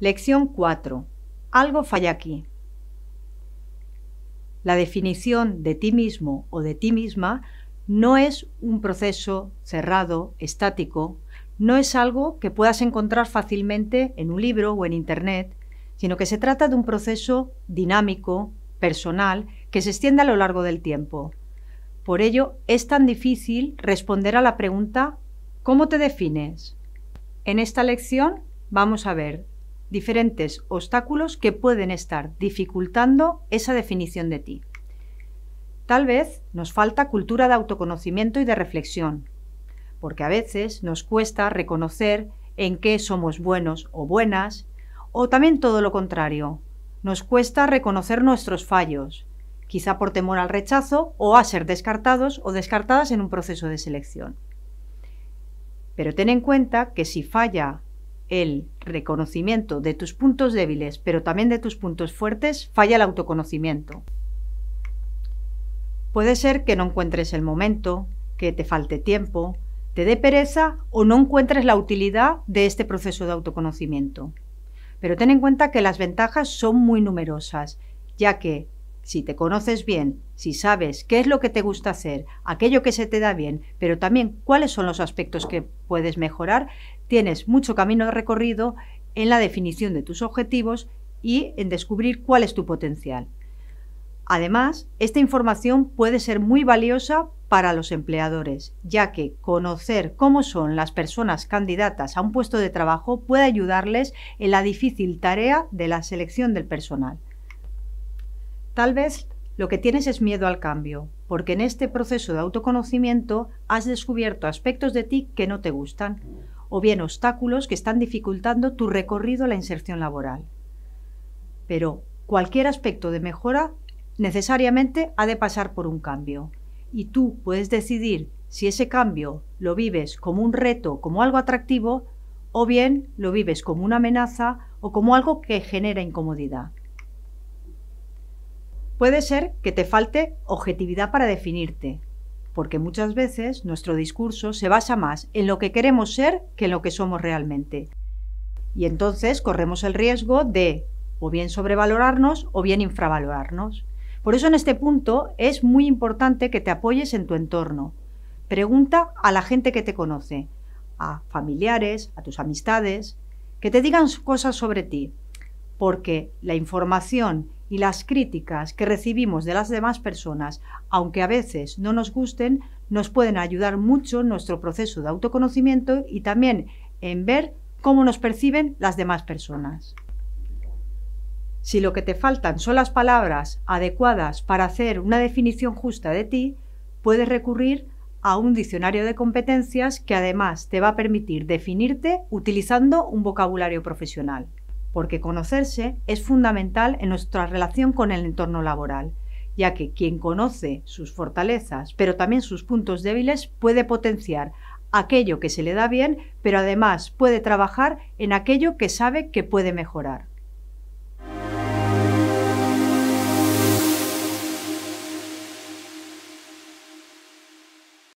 Lección 4. Algo falla aquí. La definición de ti mismo o de ti misma no es un proceso cerrado, estático, no es algo que puedas encontrar fácilmente en un libro o en Internet, sino que se trata de un proceso dinámico, personal, que se extiende a lo largo del tiempo. Por ello, es tan difícil responder a la pregunta ¿cómo te defines? En esta lección vamos a ver diferentes obstáculos que pueden estar dificultando esa definición de ti. Tal vez nos falta cultura de autoconocimiento y de reflexión, porque a veces nos cuesta reconocer en qué somos buenos o buenas, o también todo lo contrario, nos cuesta reconocer nuestros fallos, quizá por temor al rechazo o a ser descartados o descartadas en un proceso de selección. Pero ten en cuenta que si falla el reconocimiento de tus puntos débiles, pero también de tus puntos fuertes, falla el autoconocimiento. Puede ser que no encuentres el momento, que te falte tiempo, te dé pereza o no encuentres la utilidad de este proceso de autoconocimiento. Pero ten en cuenta que las ventajas son muy numerosas, ya que si te conoces bien, si sabes qué es lo que te gusta hacer, aquello que se te da bien, pero también cuáles son los aspectos que puedes mejorar, tienes mucho camino recorrido en la definición de tus objetivos y en descubrir cuál es tu potencial. Además, esta información puede ser muy valiosa para los empleadores, ya que conocer cómo son las personas candidatas a un puesto de trabajo puede ayudarles en la difícil tarea de la selección del personal. Tal vez lo que tienes es miedo al cambio, porque en este proceso de autoconocimiento has descubierto aspectos de ti que no te gustan, o bien obstáculos que están dificultando tu recorrido a la inserción laboral. Pero cualquier aspecto de mejora necesariamente ha de pasar por un cambio, y tú puedes decidir si ese cambio lo vives como un reto, como algo atractivo, o bien lo vives como una amenaza o como algo que genera incomodidad. Puede ser que te falte objetividad para definirte, porque muchas veces nuestro discurso se basa más en lo que queremos ser que en lo que somos realmente. Y entonces corremos el riesgo de o bien sobrevalorarnos o bien infravalorarnos. Por eso en este punto es muy importante que te apoyes en tu entorno. Pregunta a la gente que te conoce, a familiares, a tus amistades, que te digan cosas sobre ti, porque la información y las críticas que recibimos de las demás personas, aunque a veces no nos gusten, nos pueden ayudar mucho en nuestro proceso de autoconocimiento y también en ver cómo nos perciben las demás personas. Si lo que te faltan son las palabras adecuadas para hacer una definición justa de ti, puedes recurrir a un diccionario de competencias que además te va a permitir definirte utilizando un vocabulario profesional porque conocerse es fundamental en nuestra relación con el entorno laboral, ya que quien conoce sus fortalezas, pero también sus puntos débiles, puede potenciar aquello que se le da bien, pero además puede trabajar en aquello que sabe que puede mejorar.